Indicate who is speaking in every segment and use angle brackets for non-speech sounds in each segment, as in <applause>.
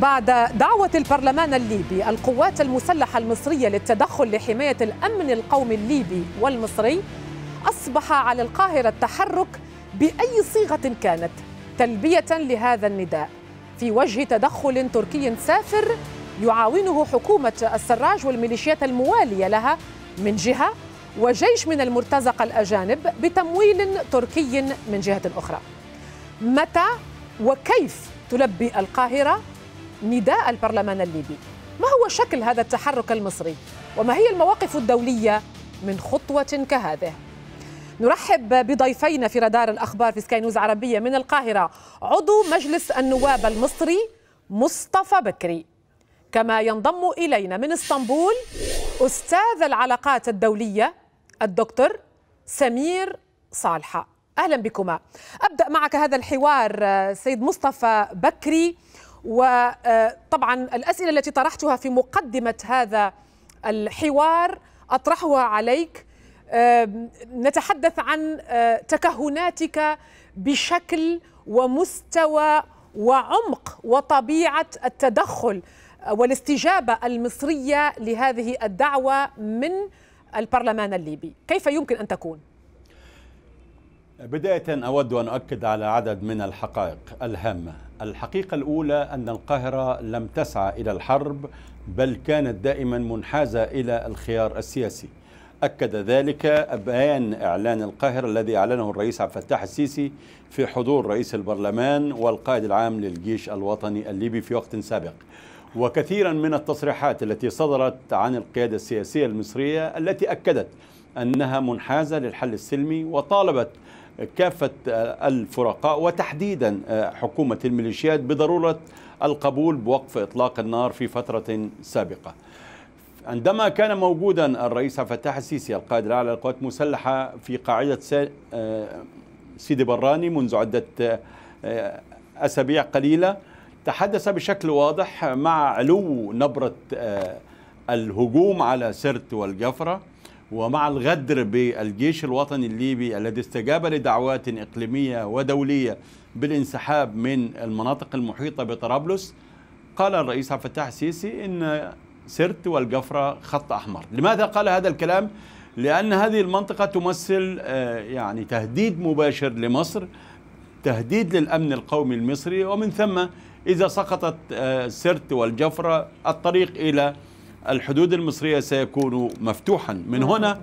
Speaker 1: بعد دعوة البرلمان الليبي القوات المسلحة المصرية للتدخل لحماية الأمن القومي الليبي والمصري أصبح على القاهرة التحرك بأي صيغة كانت تلبية لهذا النداء في وجه تدخل تركي سافر يعاونه حكومة السراج والميليشيات الموالية لها من جهة وجيش من المرتزقة الأجانب بتمويل تركي من جهة أخرى متى وكيف تلبي القاهرة نداء البرلمان الليبي ما هو شكل هذا التحرك المصري وما هي المواقف الدوليه من خطوه كهذه نرحب بضيفينا في رادار الاخبار في سكاي نيوز عربيه من القاهره عضو مجلس النواب المصري مصطفى بكري كما ينضم الينا من اسطنبول استاذ العلاقات الدوليه الدكتور سمير صالحه اهلا بكما ابدا معك هذا الحوار سيد مصطفى بكري وطبعا الأسئلة التي طرحتها في مقدمة هذا الحوار أطرحها عليك نتحدث عن آه، تكهناتك بشكل ومستوى وعمق وطبيعة التدخل والاستجابة المصرية لهذه الدعوة من البرلمان الليبي كيف يمكن أن تكون؟
Speaker 2: بداية أود أن أؤكد على عدد من الحقائق الهامة. الحقيقة الأولى أن القاهرة لم تسعى إلى الحرب بل كانت دائما منحازة إلى الخيار السياسي. أكد ذلك بيان إعلان القاهرة الذي أعلنه الرئيس عبد الفتاح السيسي في حضور رئيس البرلمان والقائد العام للجيش الوطني الليبي في وقت سابق. وكثيرا من التصريحات التي صدرت عن القيادة السياسية المصرية التي أكدت أنها منحازة للحل السلمي وطالبت كافة الفرقاء وتحديدا آه، حكومة الميليشيات بضرورة القبول بوقف إطلاق النار في فترة سابقة عندما كان موجودا الرئيس عبد الفتاح السيسي القائد الأعلى للقوات المسلحة في قاعدة آه، سيدي براني منذ عدة آه، أسابيع قليلة تحدث بشكل واضح مع علو نبرة الهجوم على سرت والجفرة ومع الغدر بالجيش الوطني الليبي الذي استجاب لدعوات إقليمية ودولية بالانسحاب من المناطق المحيطة بطرابلس قال الرئيس عبد الفتاح السيسي إن سرت والجفرة خط أحمر لماذا قال هذا الكلام؟ لأن هذه المنطقة تمثل آه، يعني تهديد مباشر لمصر تهديد للأمن القومي المصري ومن ثم إذا سقطت آه، سرت والجفرة الطريق إلى الحدود المصرية سيكون مفتوحا من نعم. هنا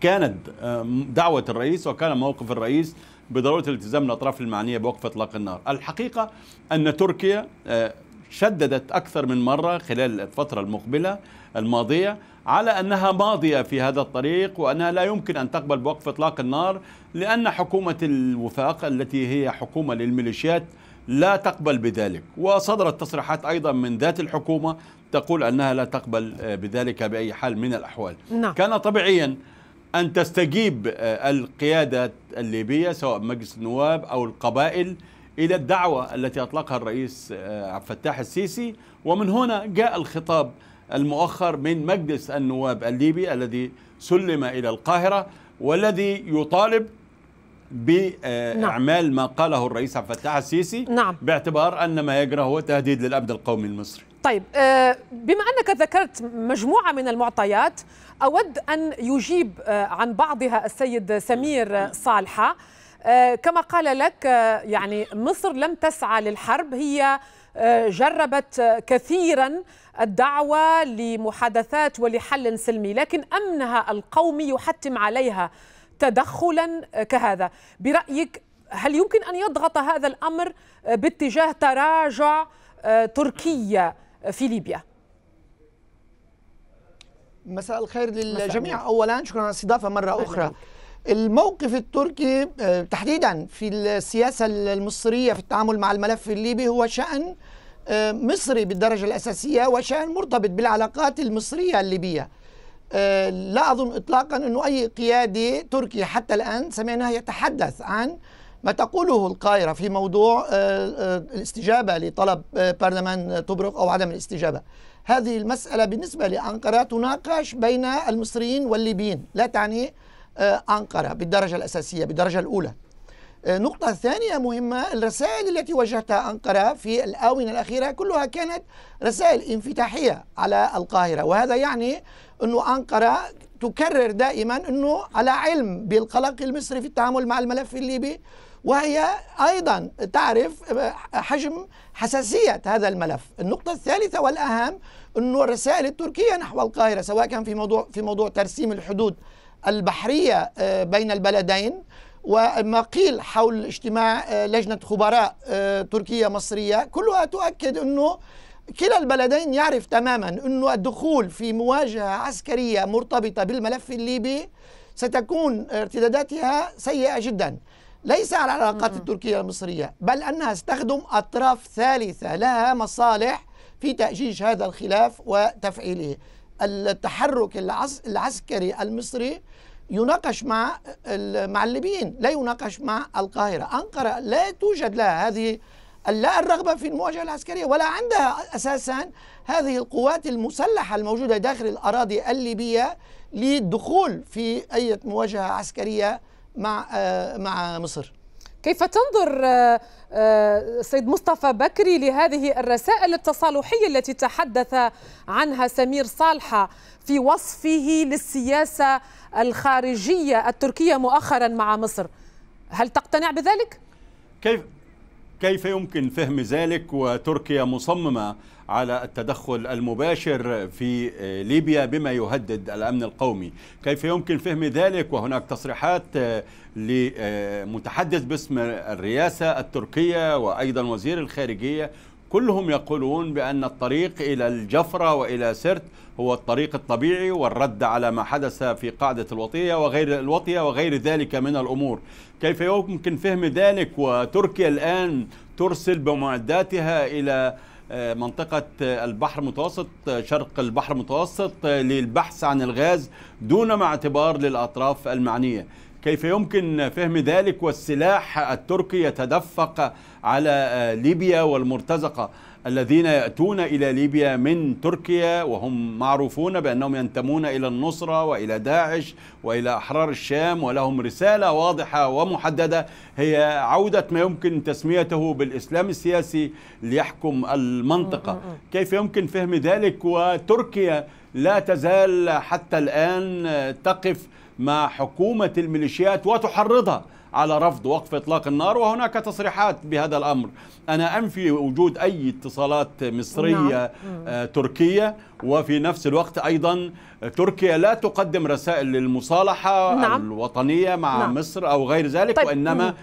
Speaker 2: كانت آه، دعوة الرئيس وكان موقف الرئيس بضرورة التزام الأطراف المعنية بوقف إطلاق النار الحقيقة أن تركيا آه، شددت أكثر من مرة خلال الفترة المقبلة الماضية على أنها ماضية في هذا الطريق وأنها لا يمكن أن تقبل بوقف إطلاق النار لأن حكومة الوفاق التي هي حكومة للميليشيات لا تقبل بذلك وصدرت تصريحات أيضا من ذات الحكومة تقول أنها لا تقبل آه، بذلك بأي حال من الأحوال نعم. كان طبيعيا أن تستجيب آه، القيادة الليبية سواء مجلس النواب أو القبائل إلى الدعوة التي أطلقها الرئيس آه، عبد الفتاح السيسي ومن هنا جاء الخطاب المؤخر من مجلس النواب الليبي الذي سلم إلى القاهرة والذي يطالب نعم. باعمال ما قاله الرئيس عبد الفتاح السيسي نعم. باعتبار ان ما يجرى هو تهديد للابد القومي المصري
Speaker 1: طيب آه، بما انك ذكرت مجموعه من المعطيات اود ان يجيب آه، عن بعضها السيد سمير صالحه آه، كما قال لك يعني مصر لم تسعى للحرب هي جربت كثيرا الدعوه لمحادثات ولحل سلمي لكن امنها القومي يحتم عليها تدخلا آه، كهذا برأيك هل يمكن أن يضغط هذا الأمر آه، باتجاه تراجع آه، تركيا في ليبيا؟
Speaker 3: مساء الخير للجميع أولا شكرا على الاستضافة مرة أخرى الموقف التركي تحديدا في السياسة المصرية في التعامل مع الملف الليبي هو شأن مصري بالدرجة الأساسية وشأن مرتبط بالعلاقات المصرية الليبية آه، لا أظن إطلاقا أنه أي قيادي تركي حتى الآن سمعناه يتحدث عن ما تقوله القاهرة في موضوع آه، آه، الاستجابة لطلب برلمان طبرق أو عدم الاستجابة هذه المسألة بالنسبة لأنقرة تناقش بين المصريين والليبيين لا تعني أنقرة بالدرجة الأساسية بالدرجة الأولى آه، نقطة ثانية مهمة الرسائل التي وجهتها أنقرة في الآونة الأخيرة كلها كانت رسائل انفتاحية على القاهرة وهذا يعني أن أنقرة تكرر دائما أنه على علم بالقلق المصري في التعامل مع الملف الليبي وهي أيضا تعرف آه، حجم حساسية هذا الملف النقطة الثالثة والأهم أنه الرسائل التركية نحو القاهرة سواء كان في موضوع, في موضوع ترسيم الحدود البحرية آه، بين البلدين وما قيل حول اجتماع آه، لجنة خبراء آه، تركية مصرية كلها تؤكد أنه كلا البلدين يعرف تماما أنه الدخول في مواجهة عسكرية مرتبطة بالملف الليبي ستكون ارتداداتها سيئة جدا ليس على العلاقات التركية المصرية بل أنها ستخدم أطراف ثالثة لها مصالح في تأجيج هذا الخلاف وتفعيله التحرك العسكري المصري يناقش مع الليبيين لا يناقش مع القاهرة أنقرة لا توجد لها هذه لا الرغبة في المواجهة العسكرية ولا عندها أساسا هذه القوات المسلحة الموجودة داخل الأراضي الليبية للدخول في أي مواجهة عسكرية مع مع مصر كيف تنظر آه، آه،
Speaker 1: سيد مصطفى بكري لهذه الرسائل التصالحية التي تحدث عنها سمير صالحة في وصفه للسياسة الخارجية التركية مؤخرا مع مصر هل تقتنع بذلك؟
Speaker 2: كيف كيف يمكن فهم ذلك وتركيا مصممة على التدخل المباشر في آه، ليبيا بما يهدد الأمن القومي كيف يمكن فهم ذلك وهناك تصريحات آه، لمتحدث باسم الرئاسة التركية وأيضا وزير الخارجية كلهم يقولون بأن الطريق إلى الجفرة وإلى سرت هو الطريق الطبيعي والرد على ما حدث في قاعدة الوطية وغير الوطية وغير ذلك من الأمور كيف يمكن فهم ذلك وتركيا الآن ترسل بمعداتها إلى آه، منطقة آه، البحر المتوسط آه، شرق البحر المتوسط للبحث عن الغاز دون مع اعتبار للأطراف المعنية كيف يمكن فهم ذلك والسلاح التركي يتدفق على ليبيا والمرتزقة الذين يأتون إلى ليبيا من تركيا وهم معروفون بأنهم ينتمون إلى النصرة وإلى داعش وإلى أحرار الشام ولهم رسالة واضحة ومحددة هي عودة ما يمكن تسميته بالإسلام السياسي ليحكم المنطقة كيف يمكن فهم ذلك وتركيا لا تزال حتى الآن تقف مع حكومة الميليشيات وتحرضها على رفض وقف إطلاق النار وهناك تصريحات بهذا الأمر أنا أنفي وجود أي اتصالات مصرية نعم. آه، تركية وفي نفس الوقت أيضا تركيا لا تقدم رسائل للمصالحة نعم. الوطنية مع نعم. مصر أو غير ذلك طيب. وإنما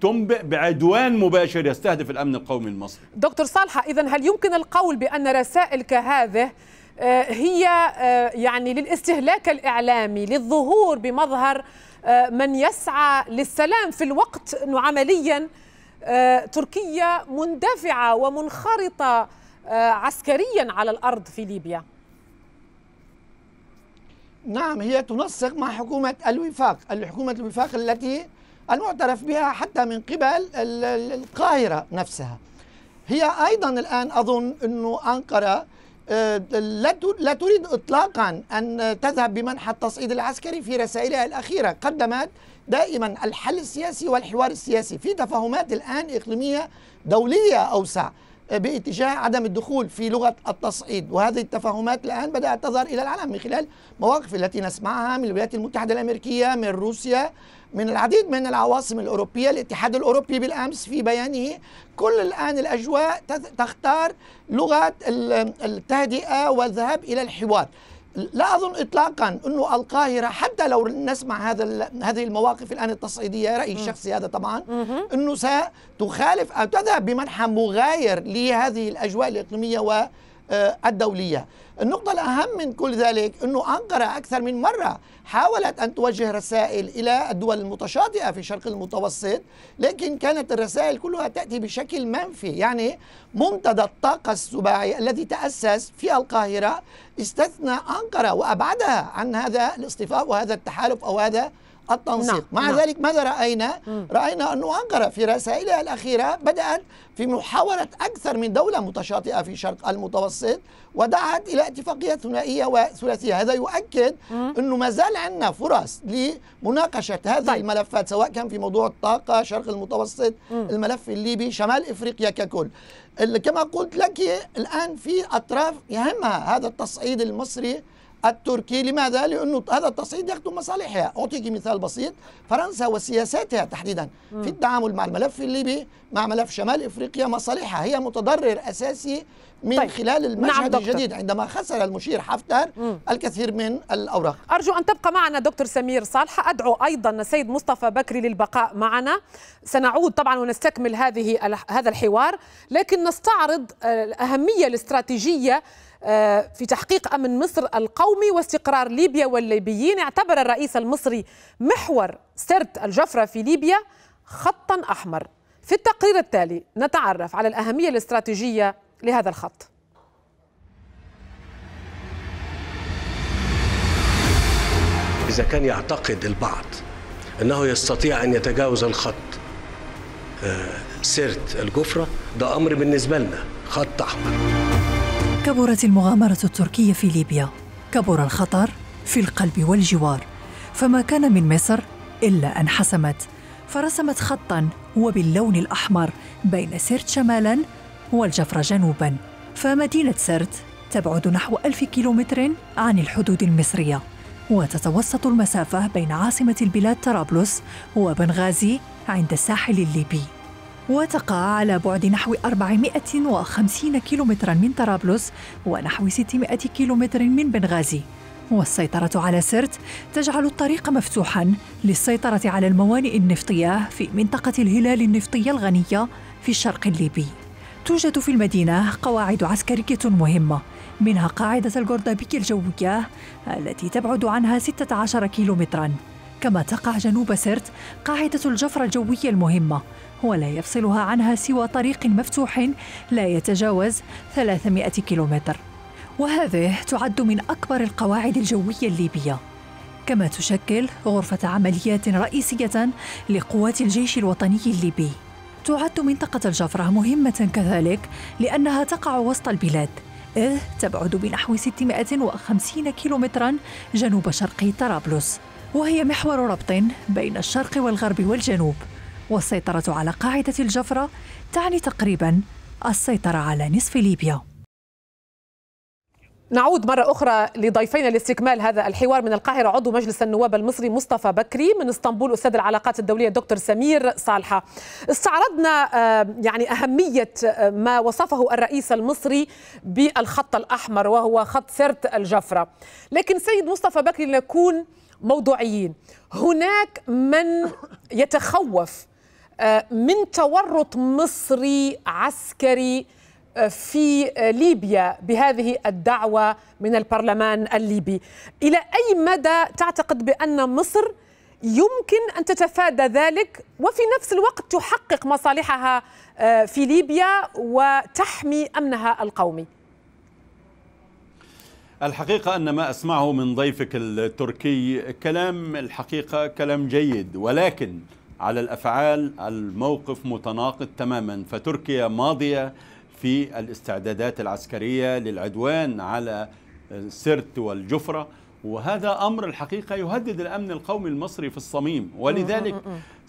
Speaker 2: تنبئ بعدوان مباشر يستهدف الأمن القومي المصري
Speaker 1: دكتور صالحة إذا هل يمكن القول بأن رسائل كهذه آه، هي آه، يعني للاستهلاك الاعلامي للظهور بمظهر آه، من يسعى للسلام في الوقت انه عمليا تركيا مندفعه ومنخرطه عسكريا على الارض في ليبيا
Speaker 3: نعم هي تنسق مع حكومة الوفاق الحكومة الوفاق التي المعترف بها حتى من قبل القاهرة نفسها هي أيضا الآن أظن أنه أنقرة آه، لا تريد إطلاقا أن تذهب بمنحى التصعيد العسكري في رسائلها الأخيرة قدمت دائما الحل السياسي والحوار السياسي في تفاهمات الآن إقليمية دولية أوسع آه، باتجاه عدم الدخول في لغة التصعيد وهذه التفاهمات الآن بدأت تظهر إلى العالم من خلال مواقف التي نسمعها من الولايات المتحدة الأمريكية من روسيا من العديد من العواصم الأوروبية الاتحاد الأوروبي بالأمس في بيانه كل الآن الأجواء تختار لغة التهدئة والذهاب إلى الحوار لا اظن اطلاقا انه القاهره حتى لو نسمع هذا هذه المواقف الان التصعيديه رايي الشخصي هذا طبعا انه ستخالف او تذهب بمنحى مغاير لهذه الاجواء الاقليميه و آه، الدولية النقطة الأهم من كل ذلك أنه أنقرة أكثر من مرة حاولت أن توجه رسائل إلى الدول المتشاطئة في شرق المتوسط لكن كانت الرسائل كلها تأتي بشكل منفي يعني منتدى الطاقة السباعي الذي تأسس في القاهرة استثنى أنقرة وأبعدها عن هذا الاصطفاء وهذا التحالف أو هذا التنسيق نعم. مع نعم. ذلك ماذا رأينا؟ م. رأينا أن أنقرة في رسائلها الأخيرة بدأت في محاولة أكثر من دولة متشاطئة في شرق المتوسط ودعت إلى اتفاقية ثنائية وثلاثية هذا يؤكد أنه ما زال عندنا فرص لمناقشة هذه طيب. الملفات سواء كان في موضوع الطاقة شرق المتوسط م. الملف الليبي شمال إفريقيا ككل كما قلت لك الآن في أطراف يهمها هذا التصعيد المصري التركي لماذا؟ لأنه هذا التصعيد يخدم مصالحها أعطيك مثال بسيط فرنسا وسياساتها تحديدا في التعامل مع الملف الليبي مع ملف شمال إفريقيا مصالحها هي متضرر أساسي من طيب. خلال المشهد نعم الجديد عندما خسر المشير حفتر الكثير من الأوراق أرجو أن تبقى معنا دكتور سمير صالح أدعو أيضا
Speaker 1: السيد مصطفى بكري للبقاء معنا سنعود طبعا ونستكمل هذه هذا الحوار لكن نستعرض الأهمية الاستراتيجية في تحقيق أمن مصر القومي واستقرار ليبيا والليبيين اعتبر الرئيس المصري محور سرت الجفرة في ليبيا خطا أحمر في التقرير التالي نتعرف على الأهمية الاستراتيجية لهذا الخط
Speaker 2: إذا كان يعتقد البعض أنه يستطيع أن يتجاوز الخط آه، سرت الجفرة ده أمر بالنسبة لنا خط أحمر
Speaker 4: كبرت المغامرة التركية في ليبيا كبر الخطر في القلب والجوار فما كان من مصر إلا أن حسمت فرسمت خطا وباللون الأحمر بين سرت شمالا والجفرة جنوبا فمدينة سرت تبعد نحو ألف كيلومتر عن الحدود المصرية وتتوسط المسافة بين عاصمة البلاد طرابلس وبنغازي عند الساحل الليبي وتقع على بعد نحو 450 كيلومترا من طرابلس ونحو 600 كيلومتر من بنغازي والسيطرة على سرت تجعل الطريق مفتوحا للسيطرة على الموانئ النفطية في منطقة الهلال النفطية الغنية في الشرق الليبي توجد في المدينة قواعد عسكرية مهمة منها قاعدة الجردابي الجوية التي تبعد عنها 16 كيلومتراً كما تقع جنوب سرت قاعدة الجفرة الجوية المهمة ولا يفصلها عنها سوى طريق مفتوح لا يتجاوز 300 كيلومتر وهذه تعد من أكبر القواعد الجوية الليبية كما تشكل غرفة عمليات رئيسية لقوات الجيش الوطني الليبي تعد منطقة الجفرة مهمة كذلك لأنها تقع وسط البلاد إذ تبعد بنحو 650 كيلومترا جنوب شرق طرابلس وهي محور ربط بين الشرق والغرب والجنوب والسيطرة على قاعدة الجفرة تعني تقريبا السيطرة على نصف ليبيا نعود مرة
Speaker 1: أخرى لضيفينا لاستكمال هذا الحوار من القاهرة عضو مجلس النواب المصري مصطفى بكري من اسطنبول أستاذ العلاقات الدولية دكتور سمير صالحة استعرضنا آه، يعني أهمية آه، ما وصفه الرئيس المصري بالخط الأحمر وهو خط سرت الجفرة لكن سيد مصطفى بكري لنكون موضوعيين هناك من يتخوف آه، من تورط مصري عسكري آه، في آه، ليبيا بهذه الدعوه من البرلمان الليبي الى اي مدى تعتقد بان مصر يمكن ان تتفادى ذلك وفي نفس الوقت تحقق مصالحها في ليبيا وتحمي امنها القومي
Speaker 2: الحقيقة أن ما أسمعه من ضيفك التركي كلام الحقيقة كلام جيد ولكن على الافعال الموقف متناقض تماما فتركيا ماضيه في الاستعدادات العسكريه للعدوان على سرت والجفره وهذا امر الحقيقه يهدد الامن القومي المصري في الصميم ولذلك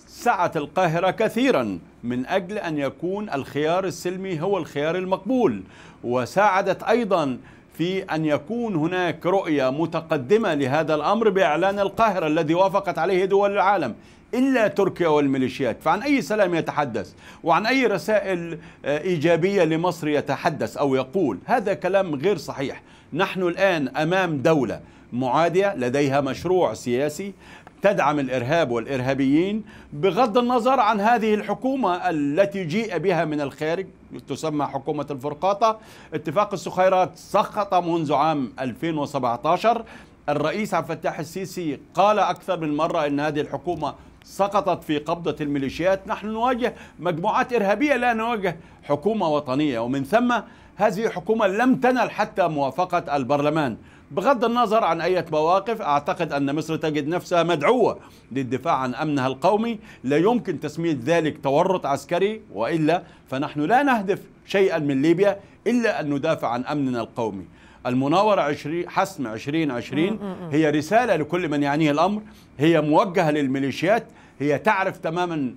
Speaker 2: سعت القاهره كثيرا من اجل ان يكون الخيار السلمي هو الخيار المقبول وساعدت ايضا في أن يكون هناك رؤية متقدمة لهذا الأمر بإعلان القاهرة الذي وافقت عليه دول العالم إلا تركيا والميليشيات فعن أي سلام يتحدث وعن أي رسائل آه، إيجابية لمصر يتحدث أو يقول هذا كلام غير صحيح نحن الآن أمام دولة معادية لديها مشروع سياسي تدعم الارهاب والارهابيين بغض النظر عن هذه الحكومه التي جيء بها من الخارج تسمى حكومه الفرقاطه اتفاق السخيرات سقط منذ عام 2017 الرئيس عبد الفتاح السيسي قال اكثر من مره ان هذه الحكومه سقطت في قبضة الميليشيات نحن نواجه مجموعات إرهابية لا نواجه حكومة وطنية ومن ثم هذه الحكومة لم تنل حتى موافقة البرلمان بغض النظر عن أي مواقف أعتقد أن مصر تجد نفسها مدعوة للدفاع عن أمنها القومي لا يمكن تسمية ذلك تورط عسكري وإلا فنحن لا نهدف شيئا من ليبيا إلا أن ندافع عن أمننا القومي المناورة 20 حسم 2020 هي رسالة لكل من يعنيه الأمر هي موجهة للميليشيات هي تعرف تماما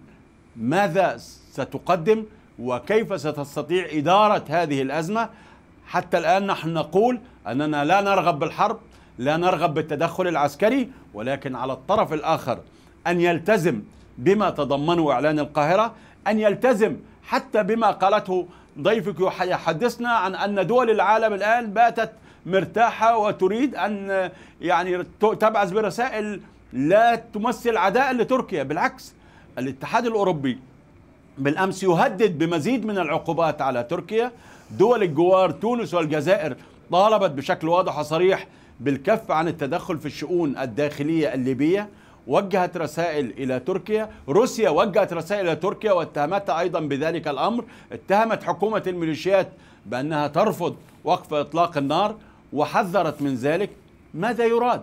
Speaker 2: ماذا ستقدم وكيف ستستطيع إدارة هذه الأزمة حتى الآن نحن نقول أننا لا نرغب بالحرب لا نرغب بالتدخل العسكري ولكن على الطرف الآخر أن يلتزم بما تضمنه إعلان القاهرة أن يلتزم حتى بما قالته ضيفك يحدثنا عن أن دول العالم الآن باتت مرتاحة وتريد أن يعني تبعث برسائل لا تمثل عداء لتركيا بالعكس الاتحاد الأوروبي بالأمس يهدد بمزيد من العقوبات على تركيا دول الجوار تونس والجزائر طالبت بشكل واضح وصريح بالكف عن التدخل في الشؤون الداخلية الليبية وجهت رسائل إلى تركيا روسيا وجهت رسائل إلى تركيا واتهمتها أيضا بذلك الأمر اتهمت حكومة الميليشيات بأنها ترفض وقف إطلاق النار وحذرت من ذلك ماذا يراد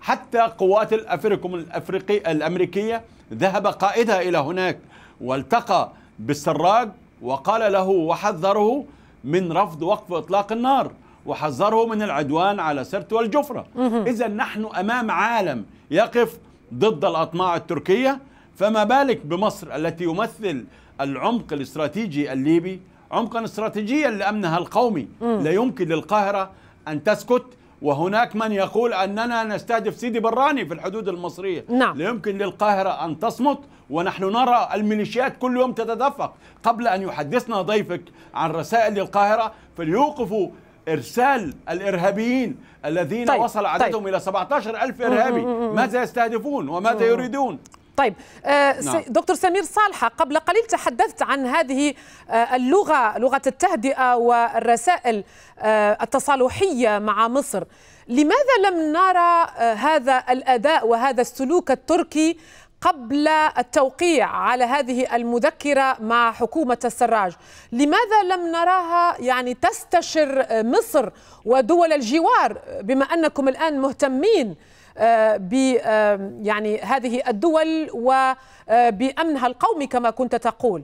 Speaker 2: حتى قوات الأفريكم الأفريقي الأمريكية ذهب قائدها إلى هناك والتقى بالسراج وقال له وحذره من رفض وقف إطلاق النار وحذره من العدوان على سرت والجفرة إذا نحن أمام عالم يقف ضد الأطماع التركية فما بالك بمصر التي يمثل العمق الاستراتيجي الليبي عمقا استراتيجيا لأمنها القومي لا يمكن للقاهرة أن تسكت وهناك من يقول أننا نستهدف سيدي براني في الحدود المصرية نعم. لا يمكن للقاهرة أن تصمت ونحن نرى الميليشيات كل يوم تتدفق قبل أن يحدثنا ضيفك عن رسائل للقاهرة فليوقفوا إرسال الإرهابيين الذين طيب. وصل طيب. عددهم طيب. إلى 17 ألف إرهابي ماذا يستهدفون وماذا يريدون
Speaker 1: طيب آه، نعم. دكتور سمير صالحة قبل قليل تحدثت عن هذه آه، اللغة لغة التهدئة والرسائل آه، التصالحية مع مصر لماذا لم نرى هذا الأداء وهذا السلوك التركي قبل التوقيع على هذه المذكرة مع حكومة السراج لماذا لم نراها يعني تستشر مصر ودول الجوار بما أنكم الآن مهتمين آه، ب آه، يعني هذه الدول
Speaker 3: وبأمنها آه، القومي كما كنت تقول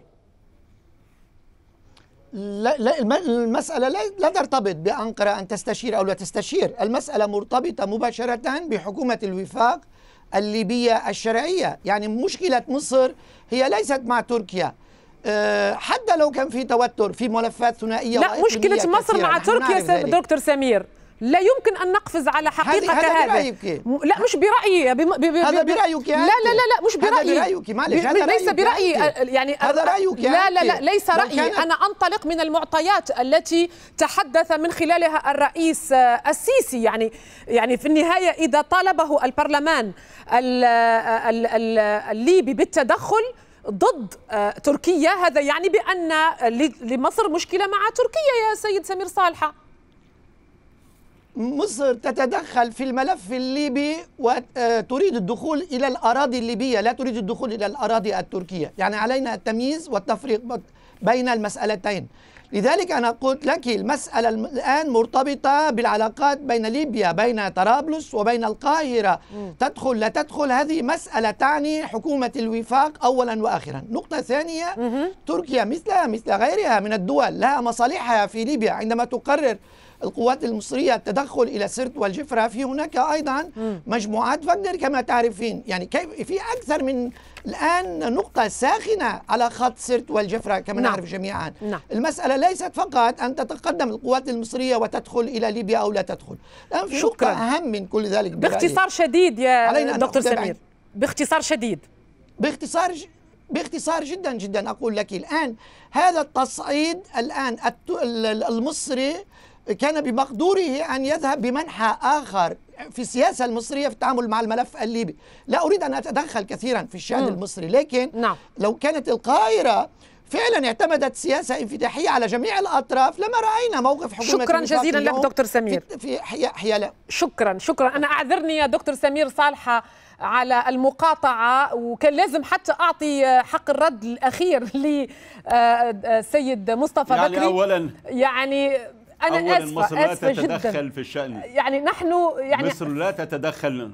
Speaker 3: لا, لا المسألة لا, لا ترتبط بأنقرة أن تستشير أو لا تستشير المسألة مرتبطة مباشرة بحكومة الوفاق الليبية الشرعية يعني مشكلة مصر هي ليست مع تركيا حتى لو كان في توتر في ملفات ثنائيه لا مشكله مصر كثيرة. مع تركيا دكتور سمير لا يمكن ان
Speaker 1: نقفز على حقيقه هذه هذا هذا برأيك. لا مش برايي هذا برايك لا لا لا لا مش برايي هذا برايك معلش هذا ليس برايي يعني هذا رايك لا لا لا ليس رايي انا انطلق من المعطيات التي تحدث من خلالها الرئيس السيسي يعني يعني في النهايه اذا طالبه البرلمان الليبي بالتدخل ضد آه، تركيا هذا يعني بان لمصر مشكله مع تركيا يا سيد سمير صالحه
Speaker 3: مصر تتدخل في الملف الليبي وتريد آه، الدخول إلى الأراضي الليبية لا تريد الدخول إلى الأراضي التركية يعني علينا التمييز والتفريق بين المسألتين لذلك أنا قلت لك المسألة الآن مرتبطة بالعلاقات بين ليبيا بين طرابلس وبين القاهرة تدخل لا تدخل هذه مسألة تعني حكومة الوفاق أولا وآخرا نقطة ثانية تركيا مثلها مثل غيرها من الدول لها مصالحها في ليبيا عندما تقرر القوات المصرية التدخل إلى سرت والجفرة في هناك أيضا مجموعات فاغنر كما تعرفين يعني كيف في أكثر من الآن نقطة ساخنة على خط سرت والجفرة كما نعم. نعرف جميعا نعم. المسألة ليست فقط أن تتقدم القوات المصرية وتدخل إلى ليبيا أو لا تدخل الآن في نقطة أهم من كل ذلك باختصار شديد يا دكتور سمير باختصار شديد باختصار ج... باختصار جدا جدا اقول لك الان هذا التصعيد الان المصري كان بمقدوره أن يذهب بمنحى آخر في السياسة المصرية في التعامل مع الملف الليبي لا أريد أن أتدخل كثيرا في الشأن م. المصري لكن نعم. لو كانت القاهرة فعلا اعتمدت سياسة انفتاحية على جميع الأطراف لما رأينا موقف حكومة شكرا جزيلا لك دكتور سمير في حيالة
Speaker 1: شكرا شكرا أنا أعذرني يا دكتور سمير صالحة على المقاطعة وكان لازم حتى أعطي حق الرد الأخير <laughs> لسيد مصطفى يعني بكري أولا يعني أنا أولا أسفة مصر لا تتدخل
Speaker 2: جداً. في الشأن
Speaker 1: يعني نحن يعني مصر
Speaker 2: لا تتدخل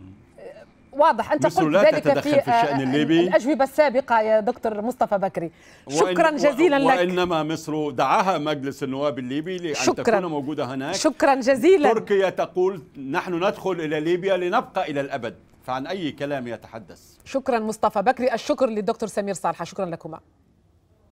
Speaker 1: واضح انت قلت ذلك في, في الشأن آه، الليبي الاجوبه السابقه يا دكتور مصطفى بكري شكرا وإن جزيلا وإنما لك
Speaker 2: وانما مصر دعاها مجلس النواب الليبي لان شكرا تكون موجوده هناك شكرا جزيلا تركيا تقول نحن ندخل الى ليبيا لنبقى الى الابد فعن اي كلام يتحدث
Speaker 1: شكرا مصطفى بكري الشكر للدكتور سمير صالحه شكرا لكما